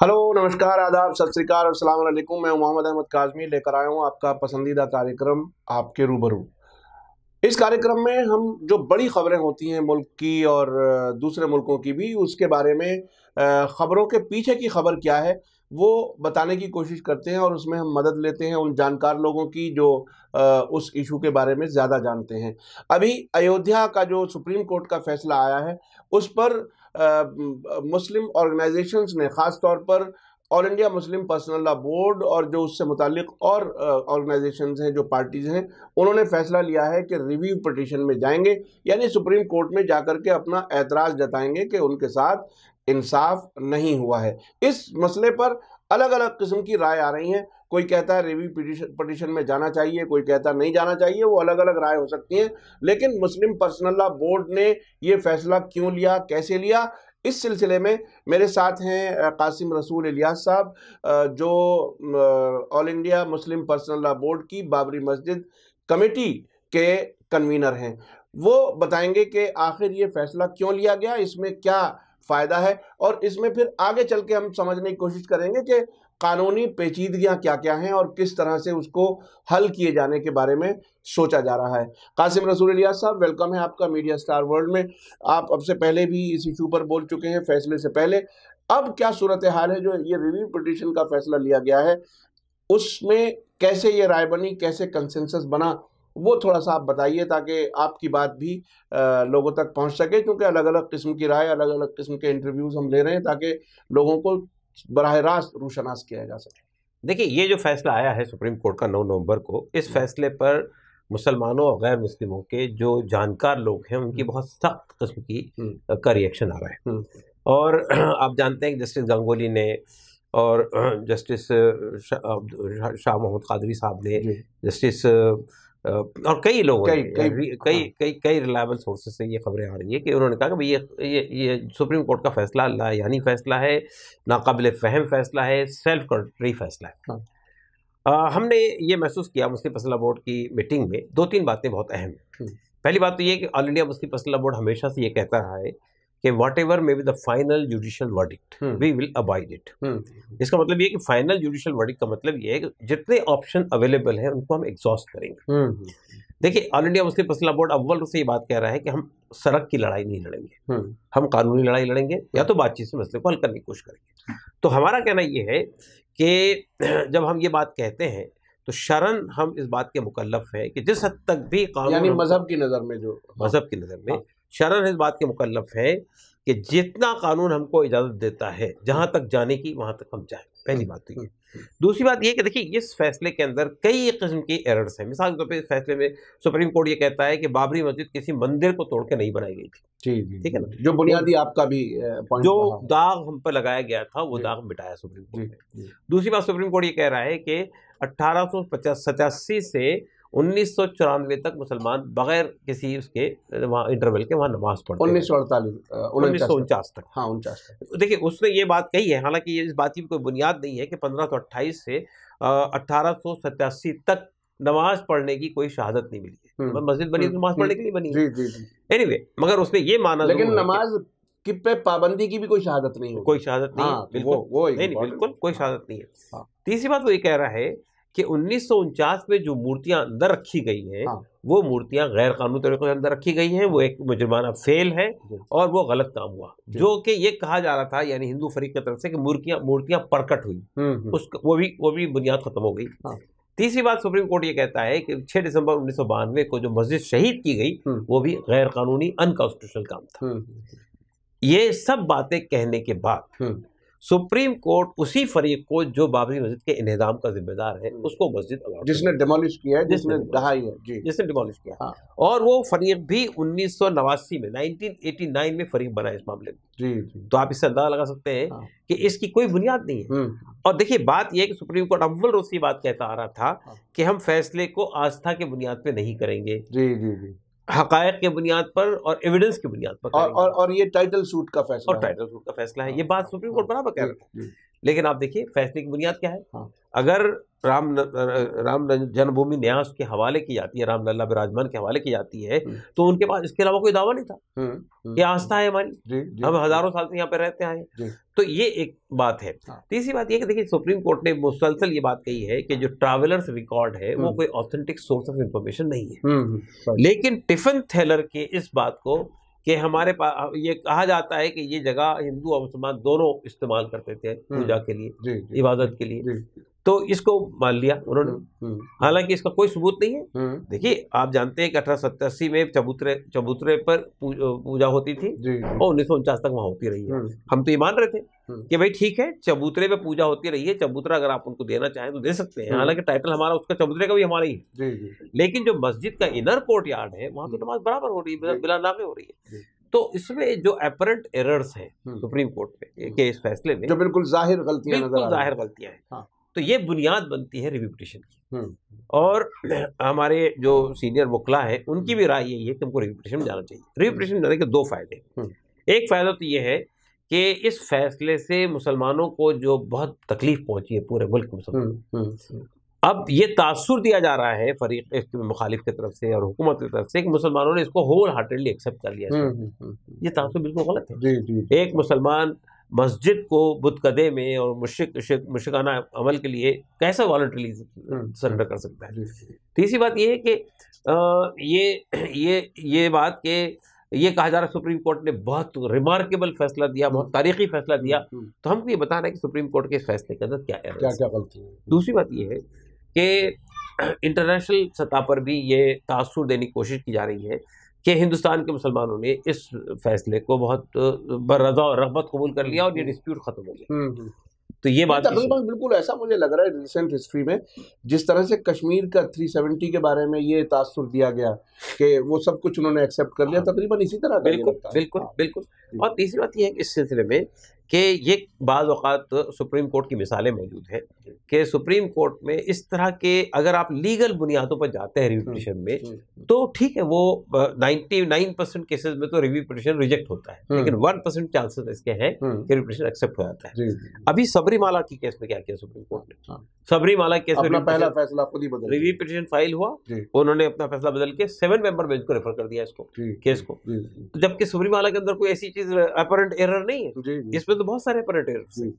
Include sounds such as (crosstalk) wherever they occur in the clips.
Hello नमस्कार आदाब सत श्रीकाल और सलाम वालेकुम मैं मोहम्मद अहमद काजमी लेकर आया हूँ आपका पसंदीदा कार्यक्रम आपके रूबरू इस कार्यक्रम में हम जो बड़ी खबरें होती हैं मुल्क की और दूसरे मुल्कों की भी उसके बारे में ख़बरों के पीछे की खबर क्या है वो बताने की कोशिश करते हैं और उसमें हम मदद लेते हैं उन जानकार लोगों की जो उस इशू के बारे में ज़्यादा जानते हैं अभी अयोध्या का जो सुप्रीम कोर्ट का फैसला आया है उस पर मुस्लिम ऑर्गेनाइजेशंस ने ख़ास तौर पर all India Muslim personal law board और जो उससे मुतलिक और ऑर्गेनाइजेशन हैं जो पार्टीज़ हैं उन्होंने फैसला लिया है कि रिव्यू पटिशन में जाएंगे यानी सुप्रीम कोर्ट में जाकर के अपना एतराज़ जताएंगे कि उनके साथ इंसाफ नहीं हुआ है इस मसले पर अलग अलग किस्म की राय आ रही हैं कोई कहता है रिव्यू पटिशन में जाना चाहिए कोई कहता नहीं जाना चाहिए वो अलग अलग राय हो सकती हैं लेकिन मुस्लिम पर्सनल लॉ बोर्ड ने ये फैसला क्यों लिया कैसे लिया इस सिलसिले में मेरे साथ हैं कासिम रसूल इलियास साहब जो all India Muslim personal law board की बाबरी मस्जिद कमेटी के कन्वीनर हैं वो बताएंगे कि आखिर ये फैसला क्यों लिया गया इसमें क्या फ़ायदा है और इसमें फिर आगे चल के हम समझने की कोशिश करेंगे कि कानूनी पेचीदगियां क्या क्या हैं और किस तरह से उसको हल किए जाने के बारे में सोचा जा रहा है कासिम रसूल इलिया साहब वेलकम है आपका मीडिया स्टार वर्ल्ड में आप अब से पहले भी इस इशू पर बोल चुके हैं फैसले से पहले अब क्या सूरत हाल है जो ये रिव्यू पटिशन का फैसला लिया गया है उसमें कैसे ये राय बनी कैसे कंसेंसस बना वो थोड़ा सा आप बताइए ताकि आपकी बात भी आ, लोगों तक पहुंच सके क्योंकि अलग अलग किस्म की राय अलग अलग किस्म के इंटरव्यूज़ हम ले रहे हैं ताकि लोगों को बरह रास्त रूशनास किया जा सके देखिए ये जो फैसला आया है सुप्रीम कोर्ट का 9 नवंबर को इस हम्म। फैसले पर मुसलमानों और गैर मुस्लिमों के जो जानकार लोग हैं उनकी हम्म। बहुत सख्त किस्म की हम्म। का रिएक्शन आ रहा है और (clears throat) आप जानते हैं कि जस्टिस गंगोली ने और (clears throat) जस्टिस शाह मोहम्मद कादरी साहब ने जस्टिस और कई लोग कई हाँ। कई कई कई रिलायबल सोर्सेज से ये खबरें आ रही हैं कि उन्होंने कहा कि भाई ये ये ये सुप्रीम कोर्ट का फैसला ला यानी फैसला है नाकबिल फहम फैसला है सेल्फ कंट्री फैसला है आ, हाँ। हमने ये महसूस किया मुस्लिम फसला बोर्ड की मीटिंग में दो तीन बातें बहुत अहम हैं हम्म। पहली बात तो ये कि ऑल इंडिया मुस्लिम फसला बोर्ड हमेशा से ये कहता रहा है कि whatever may be the final judicial verdict we will abide it इसका मतलब ये कि फाइनल जुडिशियल वर्डिक्ट का मतलब ये है कि जितने ऑप्शन अवेलेबल हैं उनको हम एग्जॉस्ट करेंगे hmm. देखिए ऑल इंडिया मुस्लिम फसला बोर्ड अव्वल से ये बात कह रहा है कि हम सड़क की लड़ाई नहीं लड़ेंगे hmm. हम कानूनी लड़ाई लड़ेंगे या तो बातचीत से मसले को हल करने की कोशिश करेंगे तो हमारा कहना ये है कि (clears throat) जब हम ये बात कहते हैं तो शरण हम इस बात के मुकलफ़ हैं कि जिस हद तक भी कानून मजहब की नज़र में जो मजहब की नज़र में हाँ। शरण इस बात के मुकलफ है कि जितना कानून हमको इजाज़त देता है जहाँ तक जाने की वहाँ तक हम जाएँ पहली बात तो ये दूसरी बात ये कि देखिए इस फैसले के अंदर कई किस्म के एरर्स हैं मिसाल के तौर पर इस फैसले में सुप्रीम कोर्ट ये कहता है कि बाबरी मस्जिद किसी मंदिर को तोड़ के नहीं बनाई गई थी ठीक है ना जो तो बुनियादी आपका भी जो दाग हम पर लगाया गया था वो दाग मिटाया सुप्रीम कोर्ट ने दूसरी बात सुप्रीम कोर्ट ये कह रहा है कि अट्ठारह से 1994 तक मुसलमान बगैर किसी उसके वहाँ इंटरवल के वहाँ नमाज पढ़ते उन्नीस सौ अड़तालीस उन्नीस तक हाँ उनचास तक तो देखिए उसने ये बात कही है हालांकि ये इस बात की कोई बुनियाद नहीं है कि पंद्रह से अट्ठारह तक नमाज पढ़ने की कोई शहादत नहीं मिली हम्म। मतलब मस्जिद बनी तो नमाज हम्म। पढ़ने के लिए बनी एनी वे मगर उसने ये माना लेकिन नमाज पे पाबंदी की भी कोई शहादत नहीं होगी कोई शहादत नहीं हाँ, बिल्कुल नहीं बिल्कुल कोई हाँ। शहादत नहीं है हाँ। तीसरी बात वो ये कह रहा है कि उन्नीस में जो मूर्तियां अंदर रखी गई हैं हाँ। वो मूर्तियां गैर कानूनी तरीके से अंदर रखी गई हैं वो एक मुजुर्माना फेल है और वो गलत काम हुआ जो कि ये कहा जा रहा था यानी हिंदू फरीक की तरफ से कि मूर्तियां मूर्तियां प्रकट हुई हम्म, हम्म। उस वो भी वो भी बुनियाद खत्म हो गई हाँ। तीसरी बात सुप्रीम कोर्ट ये कहता है कि 6 दिसंबर उन्नीस को जो मस्जिद शहीद की गई हम्म। वो भी गैर कानूनी अनकॉन्स्टिट्यूशनल काम था ये सब बातें कहने के बाद सुप्रीम कोर्ट उसी फरीक को जो बाबरी मस्जिद के इनदाम का जिम्मेदार है हम्म। उसको मस्जिद जिसने डिमोलिश किया है जिसने ढहाई है जी जिसने डिमोलिश किया हाँ। और वो फरीक भी उन्नीस में 1989 में फरीक बना इस मामले में जी, जी। तो आप इससे अंदाजा लगा सकते हैं हाँ। कि इसकी कोई बुनियाद नहीं है हम्म। और देखिए बात यह है कि सुप्रीम कोर्ट अव्वल रोज ये बात कहता आ रहा था हाँ। कि हम फैसले को आस्था के बुनियाद पर नहीं करेंगे जी जी जी हकायक के बुनियाद पर और एविडेंस की बुनियाद पर और और, और ये टाइटल सूट का फैसला और टाइटल सूट का फैसला है ये बात सुप्रीम हाँ। कोर्ट बराबर कह रहे हैं लेकिन आप देखिए फैसले की बुनियाद क्या है हाँ। अगर राम न, राम जन्मभूमि न्यास के हवाले की जाती है राम लल्ला विराजमान के हवाले की जाती है हम्म। तो उनके पास इसके अलावा कोई दावा नहीं था हम्म, हम्म। ये आस्था है हमारी हम हजारों साल से यहाँ पे रहते आए तो ये एक बात है हाँ। तीसरी तो बात ये कि देखिए सुप्रीम कोर्ट ने मुसलसल ये बात कही है कि हाँ। जो ट्रैवलर्स रिकॉर्ड है वो कोई ऑथेंटिक सोर्स ऑफ इंफॉर्मेशन नहीं है लेकिन टिफिन थेलर के इस बात को कि हमारे पास ये कहा जाता है कि ये जगह हिंदू और मुसलमान दोनों इस्तेमाल करते थे पूजा के लिए इबादत के लिए तो इसको मान लिया उन्होंने हम्म, हम्म। हालांकि इसका कोई सबूत नहीं है हम्म। देखिए आप जानते हैं कि अठारह सत्तासी में चबूतरे चबूतरे पर पूजा होती थी और उन्नीस तक वहाँ होती रही है हम तो ये मान रहे थे कि भाई ठीक है चबूतरे पे पूजा होती रही है चबूतरा अगर आप उनको देना चाहें तो दे सकते हैं हालांकि टाइटल हमारा उसका चबूतरे का भी हमारा ही है लेकिन जो मस्जिद का इनर कोर्ट यार्ड है वहाँ तो नमाज बराबर हो रही है बिला नामे हो रही है तो इसमें जो एपरेंट एरर्स हैं सुप्रीम कोर्ट में के इस फैसले में जो बिल्कुल जाहिर गलतियां बिल्कुल जाहिर गलतियां हैं हाँ। तो ये बुनियाद बनती है रिव्यूपिटेशन की और (clears throat) हमारे जो सीनियर वकला हैं उनकी भी राय यही है कि हमको रिव्यूपिटेशन में जाना चाहिए रिव्यूपिटेशन जाने के दो फ़ायदे एक फ़ायदा तो ये है कि इस फैसले से मुसलमानों को जो बहुत तकलीफ पहुंची है पूरे मुल्क में अब ये तासुर दिया जा रहा है फरीक मुखालिफ की तरफ से और हुकूमत की तरफ से कि मुसलमानों ने इसको होल हार्टेडली एक्सेप्ट कर लिया ये तासुर बिल्कुल गलत है एक मुसलमान मस्जिद को बुतकदे में और मुशिक मुशिकाना अमल के लिए कैसे वॉल्ट्रली सरेंडर कर सकता है तीसरी बात यह है कि ये ये ये बात के ये कहा जा रहा है सुप्रीम कोर्ट ने बहुत रिमार्केबल फैसला दिया बहुत हम्म। तारीखी फैसला दिया हम्म, हम्म। तो हमको ये बताना है कि सुप्रीम कोर्ट के फैसले के अंदर क्या क्या क्या गलती है दूसरी बात ये है कि इंटरनेशनल (clears throat) सतह पर भी ये तासुर देने की कोशिश की जा रही है कि हिंदुस्तान के मुसलमानों ने इस फैसले को बहुत बरदा और रगबत कबूल कर लिया और ये डिस्प्यूट हम्म। ख़त्म हो गया हम्म, हम्म। तो ये बात बिल्कुल बिल्कुल ऐसा मुझे लग रहा है रिसेंट हिस्ट्री में जिस तरह से कश्मीर का 370 के बारे में ये तासुर दिया गया कि वो सब कुछ उन्होंने एक्सेप्ट कर लिया हाँ। तकरीबन इसी तरह बिल्कुल बिल्कुल हाँ। बिल्कुल और तीसरी बात ये है कि इस सिलसिले में कि ये बाज़ अवत सुप्रीम कोर्ट की मिसालें मौजूद हैं कि सुप्रीम कोर्ट में इस तरह के अगर आप लीगल बुनियादों पर जाते हैं रिव्यू पटिशन हम्म, में हम्म। तो ठीक है वो नाइन परसेंट केसेज में तो रिव्यू पटिशन रिजेक्ट होता है हम्म। लेकिन वन परसेंट चांसेस इसके हैं कि रिव्यू पटिशन एक्सेप्ट हो जाता है अभी सबरीमाला की केस में क्या किया सुप्रीम कोर्ट ने हाँ। सबरीमाला केस में पहला फैसला खुद ही बदल रिव्यू पिटिशन फाइल हुआ उन्होंने अपना फैसला बदल के सेवन मेंबर बेंच को रेफर कर दिया इसको केस को जबकि सबरीमाला के अंदर कोई ऐसी चीज अपरेंट एरर नहीं है इसमें तो तो बहुत सारे पर्यटक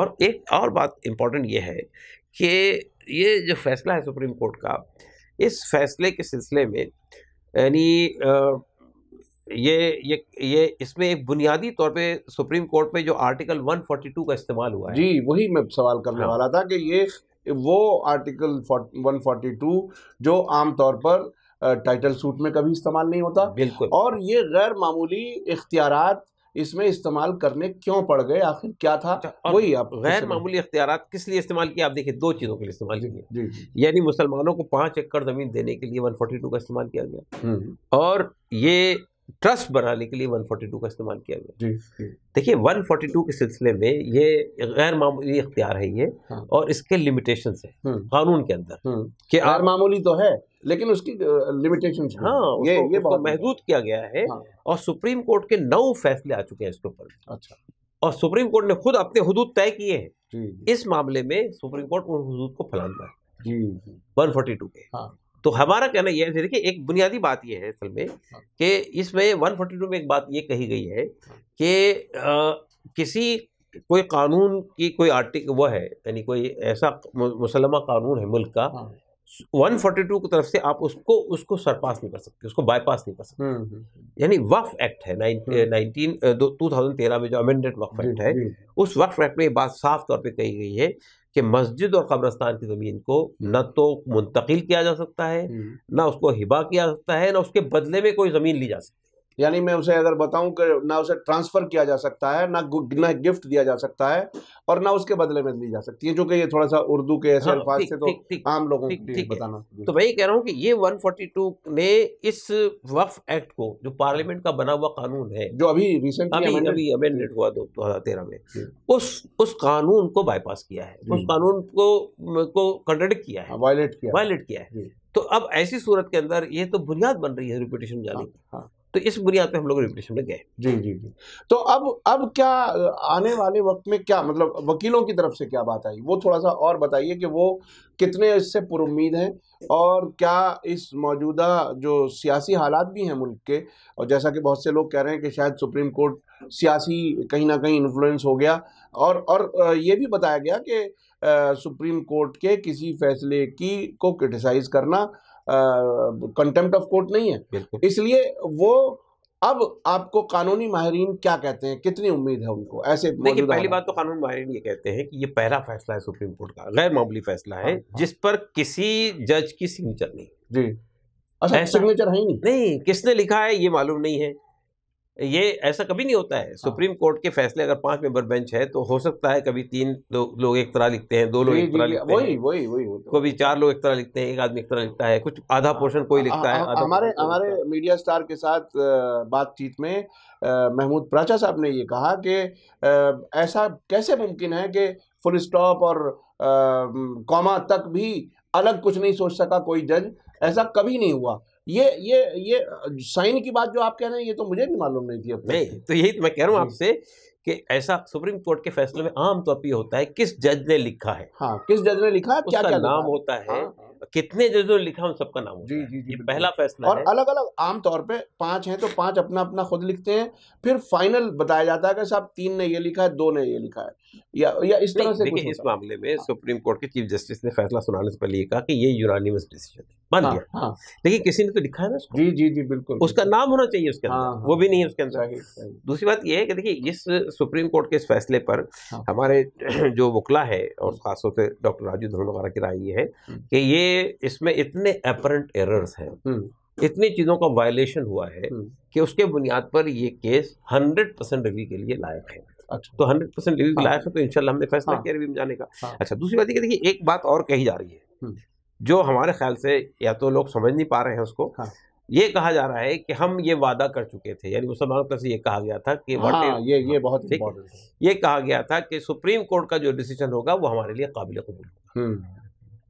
और एक और बात इम्पोर्टेंट ये है कि ये जो फैसला है सुप्रीम कोर्ट का इस फैसले के सिलसिले में यानी ये ये ये इसमें एक बुनियादी तौर पे सुप्रीम कोर्ट में जो आर्टिकल 142 का इस्तेमाल हुआ है जी वही मैं सवाल करने हाँ। वाला था कि ये वो आर्टिकल 142 जो आम तौर पर टाइटल सूट में कभी इस्तेमाल नहीं होता बिल्कुल और ये गैर मामूली इख्तियारत इसमें इस्तेमाल करने क्यों पड़ गए आखिर क्या था अच्छा, वही आप गैर मामूली अख्तियार किस लिए इस्तेमाल किया आप देखिए दो चीज़ों के लिए इस्तेमाल किया यानी मुसलमानों को पाँच एकड़ ज़मीन देने के लिए वन फोर्टी टू का इस्तेमाल किया गया हम्म। और ये ट्रस्ट बनाने के लिए 142 का इस्तेमाल किया गया देखिए 142 के सिलसिले में ये गैर मामूली इख्तियार है ये हाँ। और इसके लिमिटेशन है हम्म। कानून के अंदर हम्म। कि गैर मामूली तो है लेकिन उसकी लिमिटेशन हाँ ये, ये ये महदूद किया गया है हाँ। और सुप्रीम कोर्ट के नौ फैसले आ चुके हैं इसके ऊपर अच्छा और सुप्रीम कोर्ट ने खुद अपने हदूद तय किए हैं इस मामले में सुप्रीम कोर्ट उन हदूद को फैलाना है वन फोर्टी टू के हाँ। तो हमारा कहना यह है देखिए एक बुनियादी बात यह है असल में हाँ। कि इसमें वन फोर्टी टू में एक बात ये कही गई है हाँ। कि किसी कोई कानून की कोई आर्टिक वह है यानी कोई ऐसा मुसलमा कानून है मुल्क का वन फोर्टी टू की तरफ से आप उसको उसको सरपास नहीं कर सकते उसको बाईपास नहीं कर सकते हम्म, हम्म, हम्म। यानी वक्फ एक्ट है नाइनटीन टू थाउजेंड तेरह में जो अमेंडेड वक्फ एक्ट है उस वक्फ एक्ट में बात साफ तौर पर कही गई है कि मस्जिद और कब्रस्तान की ज़मीन को न तो मुंतकिल किया जा सकता है हम्म। ना उसको हिबा किया जा सकता है ना उसके बदले में कोई ज़मीन ली जा सकती है यानी मैं उसे अगर बताऊं कि ना उसे ट्रांसफ़र किया जा सकता है ना ना गिफ्ट दिया जा सकता है और ना उसके बदले में दी जा सकती है चूंकि ये थोड़ा सा उर्दू के ऐसे हाँ, अल्फाज से तो आम लोगों को बताना तो भाई कह रहा हूँ कि ये 142 ने इस वफ एक्ट को जो पार्लियामेंट का बना हुआ कानून है जो अभी रिसेंटली अमेंडमेंट हुआ दो हज़ार में उस उस कानून को बाईपास किया है उस कानून को को कंट्रडिक्ट किया है वायलेट किया वायलेट किया है तो अब ऐसी सूरत के अंदर ये तो बुनियाद बन रही है रिपीटेशन जाने हाँ, की हाँ। तो इस बुनियाद पे हम लोग रिप्रेशन में गए जी जी जी तो अब अब क्या आने वाले वक्त में क्या मतलब वकीलों की तरफ से क्या बात आई वो थोड़ा सा और बताइए कि वो कितने इससे पुरुद हैं और क्या इस मौजूदा जो सियासी हालात भी हैं मुल्क के और जैसा कि बहुत से लोग कह रहे हैं कि शायद सुप्रीम कोर्ट सियासी कहीं ना कहीं इन्फ्लुएंस हो गया और और ये भी बताया गया कि सुप्रीम कोर्ट के किसी फैसले की को क्रिटिसाइज़ करना कंटेम्प्ट ऑफ कोर्ट नहीं है इसलिए वो अब आपको कानूनी माहरीन क्या कहते हैं कितनी उम्मीद है उनको ऐसे देखिए पहली बात तो कानूनी माहरीन ये कहते हैं कि ये पहला फैसला है सुप्रीम कोर्ट का गैर मामूली फैसला है हाँ, हाँ। जिस पर किसी जज की सिग्नेचर नहीं जी अच्छा सिग्नेचर है ही नहीं नहीं किसने लिखा है ये मालूम नहीं है ये ऐसा कभी नहीं होता है हाँ। सुप्रीम कोर्ट के फैसले अगर पांच मेंबर बेंच है तो हो सकता है कभी तीन दो लोग एक तरह लिखते हैं दो लोग एक तरह लिखते हैं वही वही वही कभी चार लोग एक तरह लिखते हैं एक आदमी एक तरह लिखता है कुछ आधा पोर्शन कोई लिखता है हमारे हमारे मीडिया स्टार के साथ बातचीत में महमूद प्राचा साहब ने ये कहा कि ऐसा कैसे मुमकिन है कि फुल स्टॉप और कॉमा तक भी अलग कुछ नहीं सोच सका कोई जज ऐसा कभी नहीं हुआ ये ये ये साइन की बात जो आप कह रहे हैं ये तो मुझे भी मालूम नहीं थी नहीं तो यही तो मैं कह रहा हूँ आपसे कि ऐसा सुप्रीम कोर्ट के फैसले में आमतौर तो पर होता है किस जज ने लिखा है हाँ किस जज ने लिखा है क्या, क्या नाम होता है हाँ, हाँ। कितने जजों ने लिखा उन सबका नाम जी जी जी पहला फैसला और अलग अलग आमतौर पर पांच हैं तो पांच अपना अपना खुद लिखते हैं फिर फाइनल बताया जाता है कि साहब तीन ने ये लिखा है दो ने ये लिखा है या या इस तरह से इस मामले में हाँ। सुप्रीम कोर्ट के चीफ जस्टिस ने फैसला सुनाने से पहले कहा कि ये यूनानिमस डिसीजन मान लिया लेकिन किसी ने तो लिखा है ना जी जी जी बिल्कुल उसका नाम होना चाहिए उसके अंदर हाँ, हाँ। वो भी नहीं है उसके अंदर दूसरी बात यह है कि देखिए इस सुप्रीम कोर्ट के इस फैसले पर हमारे (clears throat) जो वकला है और खासतौर से डॉक्टर राजू धवन वगैरह की राय ये है हम्म। कि ये इसमें इतने अपरेंट एरर्स हैं हम्म। इतनी चीज़ों का वायलेशन हुआ है हम्म। कि उसके बुनियाद पर ये केस 100 परसेंट रिव्यू के लिए लायक है अच्छा तो 100 परसेंट रिव्यू के लायक है तो इंशाल्लाह हमने फैसला हाँ। किया रिव्यू में जाने का हाँ। अच्छा दूसरी बात ये देखिए एक बात और कही जा रही है हम्म। जो हमारे ख्याल से या तो लोग समझ नहीं पा रहे हैं उसको हाँ। ये कहा जा रहा है कि हम ये वादा कर चुके थे यानी मुसलमानों की से ये कहा गया था कि हाँ, ये ये बहुत ये कहा गया था कि सुप्रीम कोर्ट का जो डिसीजन होगा वो हमारे लिए काबिल कबूल होगा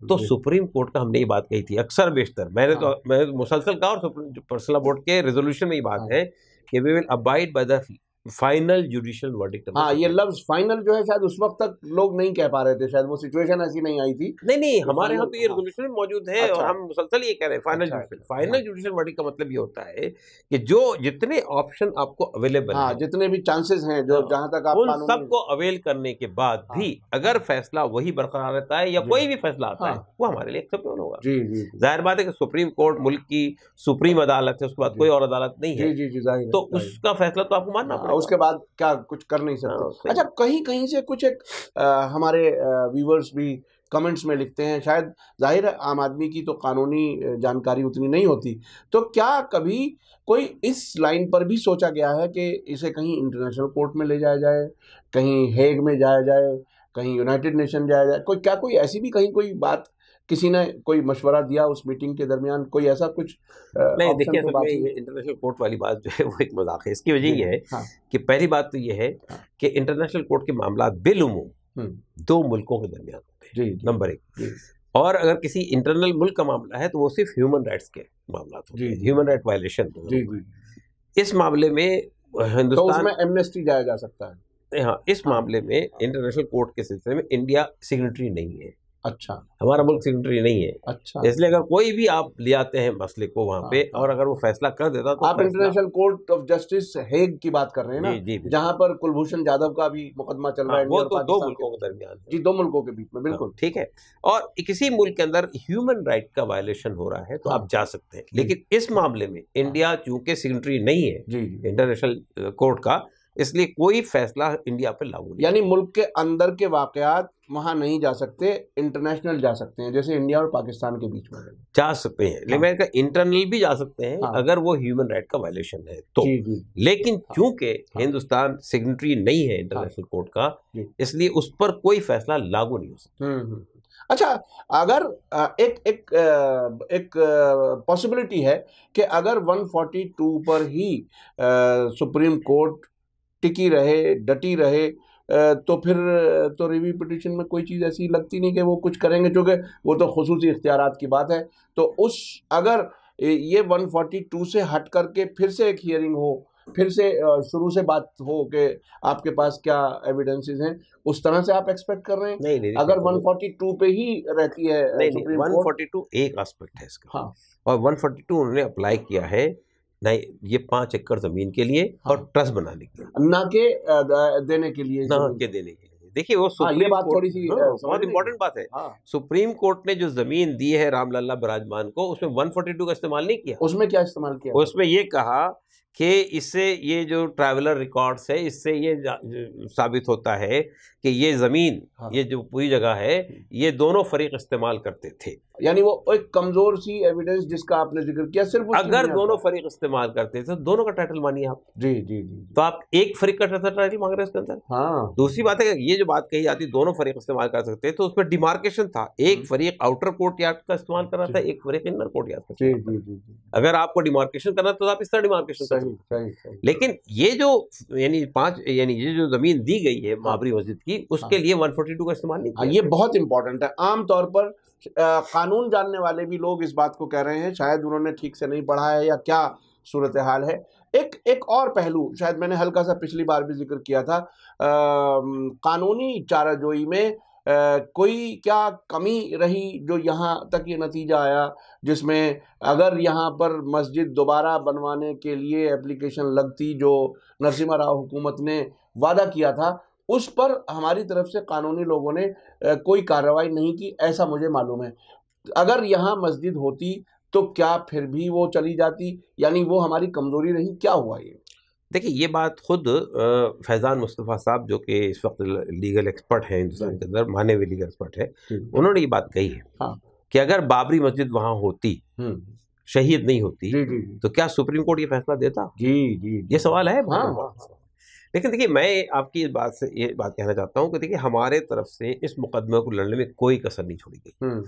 तो सुप्रीम कोर्ट का हमने ये बात कही थी अक्सर बेशतर मैंने तो हाँ। मैंने तो मुसलसल कहा और पर्सनल बोर्ड के रेजोल्यूशन में ये बात हाँ। है कि we will abide by the final judicial verdict हाँ ये लफ्ज फाइनल जो है शायद उस वक्त तक लोग नहीं कह पा रहे थे शायद वो सिचुएशन ऐसी नहीं आई थी नहीं नहीं तो हमारे यहाँ तो ये रेजोल्यूशन हाँ। मौजूद है अच्छा। और हम मुसलसल ये कह रहे हैं final judicial final judicial verdict का मतलब ये होता है कि जो जितने ऑप्शन आपको अवेलेबल हाँ जितने भी चांसेस हैं जो हाँ, जहाँ तक आप सबको अवेल करने के बाद हाँ। भी अगर फैसला वही बरकरार रहता है या कोई भी फैसला आता है वो हमारे लिए एक्सेप्टेबल होगा जी जी जाहिर बात है कि सुप्रीम कोर्ट मुल्क की सुप्रीम अदालत है उसके बाद कोई और अदालत नहीं है तो उसका फैसला तो आपको मानना पड़ेगा और उसके बाद क्या कुछ कर नहीं सकते हाँ, अच्छा कहीं कहीं से कुछ एक आ, हमारे व्यूवर्स भी कमेंट्स में लिखते हैं शायद जाहिर है आम आदमी की तो कानूनी जानकारी उतनी नहीं होती तो क्या कभी कोई इस लाइन पर भी सोचा गया है कि इसे कहीं इंटरनेशनल कोर्ट में ले जाया जाए कहीं हेग में जाया जाए कहीं यूनाइटेड नेशन जाया जाए कोई क्या कोई ऐसी भी कहीं कोई बात किसी ने कोई मशवरा दिया उस मीटिंग के दरमियान कोई ऐसा कुछ नहीं देखिए इंटरनेशनल तो कोर्ट वाली बात जो है वो एक मजाक है इसकी वजह यह है हाँ। कि पहली बात तो यह है हाँ। कि इंटरनेशनल कोर्ट के मामला बिलूमूम हम्म। दो मुल्कों के दरमियान होते हैं नंबर एक और अगर किसी इंटरनल मुल्क का मामला है तो वो सिर्फ ह्यूमन राइट्स के मामला ह्यूमन राइट वायलेशन इस मामले में तो हिंदुस्तान में एमनेस्टी जाया जा सकता है हाँ इस हाँ। मामले में इंटरनेशनल कोर्ट के सिलसिले में इंडिया सिग्नेटरी नहीं है अच्छा हमारा मुल्क सिग्नेटरी नहीं है अच्छा इसलिए अगर कोई भी आप ले आते हैं मसले को वहाँ पे हाँ। और अगर वो फैसला कर देता तो आप international court of justice Hague की बात कर रहे हैं ना जी जी जहाँ पर कुलभूषण जाधव का भी मुकदमा चल रहा हाँ, है वो तो दो मुल्कों के दरमियान जी दो मुल्कों के बीच में हाँ, बिल्कुल ठीक है और किसी मुल्क के अंदर ह्यूमन राइट का वायोलेशन हो रहा है तो आप जा सकते हैं लेकिन इस मामले में इंडिया चूंकि सिग्नेटरी नहीं है इंटरनेशनल कोर्ट का इसलिए कोई फैसला इंडिया पर लागू नहीं यानी मुल्क के अंदर के वाकयात वहाँ नहीं जा सकते इंटरनेशनल जा सकते हैं जैसे इंडिया और पाकिस्तान के बीच में जा सकते हैं लेकिन हाँ। इंटरनल भी जा सकते हैं हाँ। अगर वो ह्यूमन राइट का वायलेशन है तो जी, जी। लेकिन हाँ। चूंकि हाँ। हिंदुस्तान सिग्नेटरी नहीं है इंटरनेशनल कोर्ट हाँ। का इसलिए उस पर कोई फैसला लागू नहीं हो सकता हम्म, हम्म, हम्म। अच्छा अगर एक एक एक पॉसिबिलिटी है कि अगर 142 पर ही सुप्रीम कोर्ट टिकी रहे डटी रहे तो फिर तो रिव्यू पिटिशन में कोई चीज़ ऐसी लगती नहीं कि वो कुछ करेंगे चूँकि वो तो खसूस इख्तियार की बात है तो उस अगर ये 142 से हट करके फिर से एक हियरिंग हो फिर से शुरू से बात हो कि आपके पास क्या एविडेंसेस हैं उस तरह से आप एक्सपेक्ट कर रहे हैं नहीं, नहीं, अगर 142 पे ही रहती है नहीं, नहीं, 142 एक एस्पेक्ट है इसका हाँ और 142 उन्होंने अप्लाई किया है नहीं ये पांच एकड़ ज़मीन के लिए हाँ। और ट्रस्ट बनाने के लिए ना के देने के लिए ना के देने के लिए देखिए वो सुप्रीम हाँ, ये बात थोड़ी सी हाँ, बहुत इंपॉर्टेंट बात है हाँ। सुप्रीम कोर्ट ने जो ज़मीन दी है रामलला बराजमान को उसमें 142 का इस्तेमाल नहीं किया उसमें क्या इस्तेमाल किया उसमें ये कहा कि इससे ये जो ट्रैवलर रिकॉर्ड्स है इससे ये साबित होता है कि ये ज़मीन हाँ। ये जो पूरी जगह है हम्म। ये दोनों फरीक इस्तेमाल करते थे यानी वो एक कमजोर सी एविडेंस जिसका आपने जिक्र किया सिर्फ अगर दोनों फरीक इस्तेमाल करते हैं तो दोनों का टाइटल मानिए आप जी जी जी तो आप एक फरीक का टाइटल मांग रहे हैं उसके अंदर हाँ दूसरी बात है ये जो बात कही जाती है दोनों फरीक इस्तेमाल कर सकते हैं तो उसमें डिमार्केशन था एक हम्म। फरीक आउटर कोर्ट याद का इस्तेमाल कर रहा था एक फरीक इनर कोर्ट याद का अगर आपको डिमार्केशन करना तो आप इस तरह डिमार्केशन कर लेकिन ये जो यानी पांच यानी ये जो जमीन दी गई है हाँ। माबरी मस्जिद की उसके हाँ। लिए वन का इस्तेमाल नहीं हाँ, ये बहुत इंपॉर्टेंट है आमतौर पर कानून जानने वाले भी लोग इस बात को कह रहे हैं शायद उन्होंने ठीक से नहीं पढ़ा है या क्या सूरत हाल है एक एक और पहलू शायद मैंने हल्का सा पिछली बार भी जिक्र किया था आ, कानूनी चाराजोई में आ, कोई क्या कमी रही जो यहाँ तक ये नतीजा आया जिसमें अगर यहाँ पर मस्जिद दोबारा बनवाने के लिए एप्लीकेशन लगती जो नरसिम्हा राव हुकूमत ने वादा किया था उस पर हमारी तरफ से कानूनी लोगों ने कोई कार्रवाई नहीं की ऐसा मुझे मालूम है अगर यहाँ मस्जिद होती तो क्या फिर भी वो चली जाती यानी वो हमारी कमज़ोरी नहीं क्या हुआ ये देखिए ये बात खुद फैज़ान मुस्तफ़ा साहब जो कि इस वक्त लीगल एक्सपर्ट हैं हिंदुस्तान के अंदर माने हुए लीगल एक्सपर्ट है उन्होंने ये बात कही है हाँ। कि अगर बाबरी मस्जिद वहाँ होती हम्म। शहीद नहीं होती जी, जी, जी। तो क्या सुप्रीम कोर्ट ये फैसला देता जी जी ये सवाल है हाँ, लेकिन देखिए मैं आपकी इस बात से ये बात कहना चाहता हूँ कि देखिए हमारे तरफ से इस मुकदमे को लड़ने में कोई कसर नहीं छोड़ी गई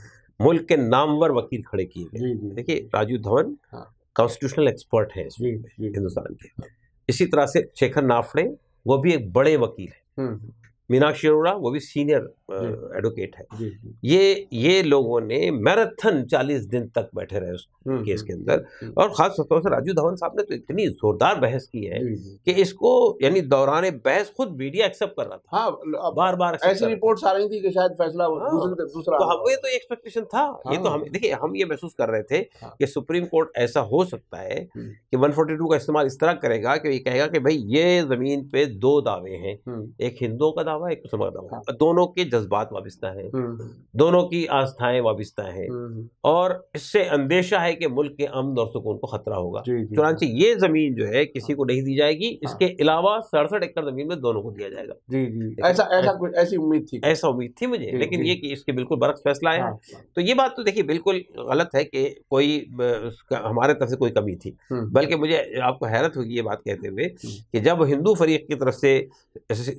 मुल्क के नामवर वकील खड़े किए गए देखिए राजू धवन हाँ। कॉन्स्टिट्यूशनल एक्सपर्ट है हिंदुस्तान के इसी तरह से शेखर नाफड़े वो भी एक बड़े वकील है मीनाक्षी अरोड़ा वो भी सीनियर एडवोकेट है ये ये लोगों ने मैराथन 40 दिन तक बैठे रहे उस हम्म, केस हम्म, के अंदर हम्म, और ख़ास तौर से राजू धवन साहब ने तो इतनी ज़ोरदार बहस की है कि इसको यानी दौरान बहस खुद मीडिया एक्सेप्ट कर रहा था हाँ, बार बार ऐसी रिपोर्ट आ रही थी कि शायद फैसला हाँ, दूसरा तो हमें तो एक्सपेक्टेशन था ये तो हाँ। हम देखिए हम ये महसूस कर रहे थे हाँ। कि सुप्रीम कोर्ट ऐसा हो सकता है कि वन का इस्तेमाल इस तरह करेगा कि ये कहेगा कि भाई ये ज़मीन पे दो दावे हैं एक हिंदुओं का दावा एक मुसलमान का दावा हाँ। दोनों के जज्बात वाबस्ता है हम्म, हम्म। दोनों की आस्थाएं वाबस्ता है हम्म, और इससे अंदेशा है कि मुल्क के अमन और सुकून को खतरा होगा चुनाचे ये जमीन जो है किसी हाँ। को नहीं दी जाएगी हाँ। इसके अलावा सड़सठ एकड़ जमीन में दोनों को दिया जाएगा ऐसी उम्मीद थी ऐसा उम्मीद थी मुझे लेकिन ये की इसके बिल्कुल बरक्स फैसला आया हाँ। तो ये बात तो देखिए बिल्कुल गलत है कि कोई हमारे तरफ से कोई कमी थी बल्कि मुझे आपको हैरत होगी ये बात कहते हुए कि जब हिंदू फरीक की तरफ से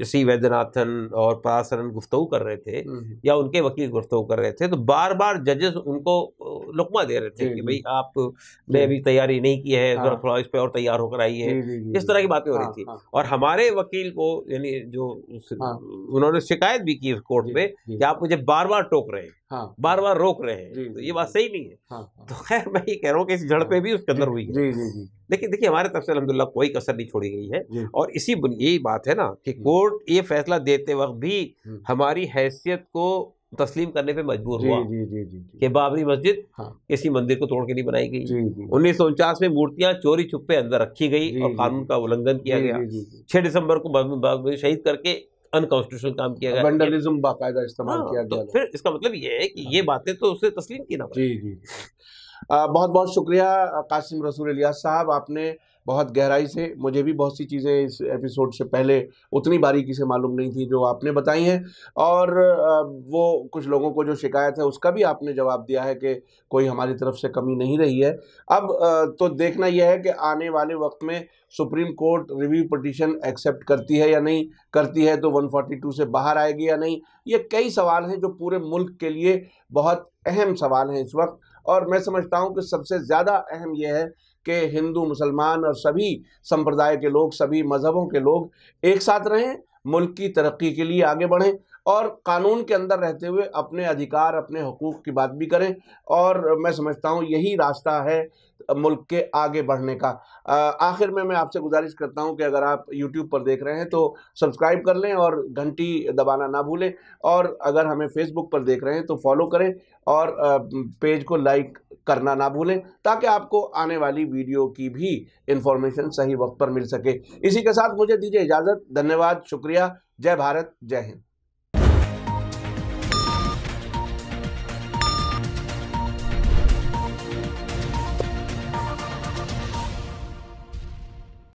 सी वैद्यनाथन और परासरन गुफ्तु कर रहे थे हम्म, हम्म। या उनके वकील गुफ्तु कर रहे थे तो बार बार जजेस उनको लुकमा दे रहे थे कि भाई आपने अभी तैयारी नहीं की है थोड़ा हाँ। थोड़ा इस पर और तैयार होकर आई है इस तरह की बातें हो रही हाँ, थी हाँ। और हमारे वकील को यानी जो उन्होंने शिकायत भी की कोर्ट में कि आप मुझे बार बार टोक रहे हैं हाँ, बार बार रोक रहे हैं तो ये बात सही नहीं है हाँ, तो खैर मैं ये कह रहा हूँ कि इस झड़प हाँ। में भी उसके अंदर हुई है लेकिन देखिए हमारे तरफ से अलहमदुल्ला कोई कसर नहीं छोड़ी गई है और इसी यही बात है ना कि हम्म। कोर्ट ये फैसला देते वक्त भी हम्म। हमारी हैसियत को तस्लीम करने पे मजबूर हुआ जी, जी, जी, कि बाबरी मस्जिद हाँ। किसी हाँ। मंदिर को तोड़ के नहीं बनाई गई उन्नीस सौ उनचास में मूर्तियां चोरी छुपे अंदर रखी गई और कानून का उल्लंघन किया गया छह दिसंबर को शहीद करके अनकॉन्स्टिट्यूशनल काम किया गया वंडलिज्म बाकायदा इस्तेमाल हाँ, किया तो गया तो फिर इसका मतलब ये है कि ये हाँ। बातें तो उसे तस्लीम की ना जी जी बहुत बहुत शुक्रिया कासिम रसूल इलियास साहब आपने बहुत गहराई से मुझे भी बहुत सी चीज़ें इस एपिसोड से पहले उतनी बारीकी से मालूम नहीं थी जो आपने बताई हैं और वो कुछ लोगों को जो शिकायत है उसका भी आपने जवाब दिया है कि कोई हमारी तरफ से कमी नहीं रही है अब तो देखना यह है कि आने वाले वक्त में supreme court review petition accept करती है या नहीं करती है तो 142 से बाहर आएगी या नहीं ये कई सवाल हैं जो पूरे मुल्क के लिए बहुत अहम सवाल हैं इस वक्त और मैं समझता हूँ कि सबसे ज़्यादा अहम यह है के हिंदू मुसलमान और सभी संप्रदाय के लोग सभी मज़हबों के लोग एक साथ रहें मुल्क की तरक्की के लिए आगे बढ़ें और कानून के अंदर रहते हुए अपने अधिकार अपने हकूक़ की बात भी करें और मैं समझता हूँ यही रास्ता है मुल्क के आगे बढ़ने का आखिर में मैं आपसे गुजारिश करता हूं कि अगर आप यूट्यूब पर देख रहे हैं तो सब्सक्राइब कर लें और घंटी दबाना ना भूलें और अगर हमें फेसबुक पर देख रहे हैं तो फॉलो करें और पेज को लाइक करना ना भूलें ताकि आपको आने वाली वीडियो की भी इंफॉर्मेशन सही वक्त पर मिल सके इसी के साथ मुझे दीजिए इजाज़त धन्यवाद शुक्रिया जय भारत जय हिंद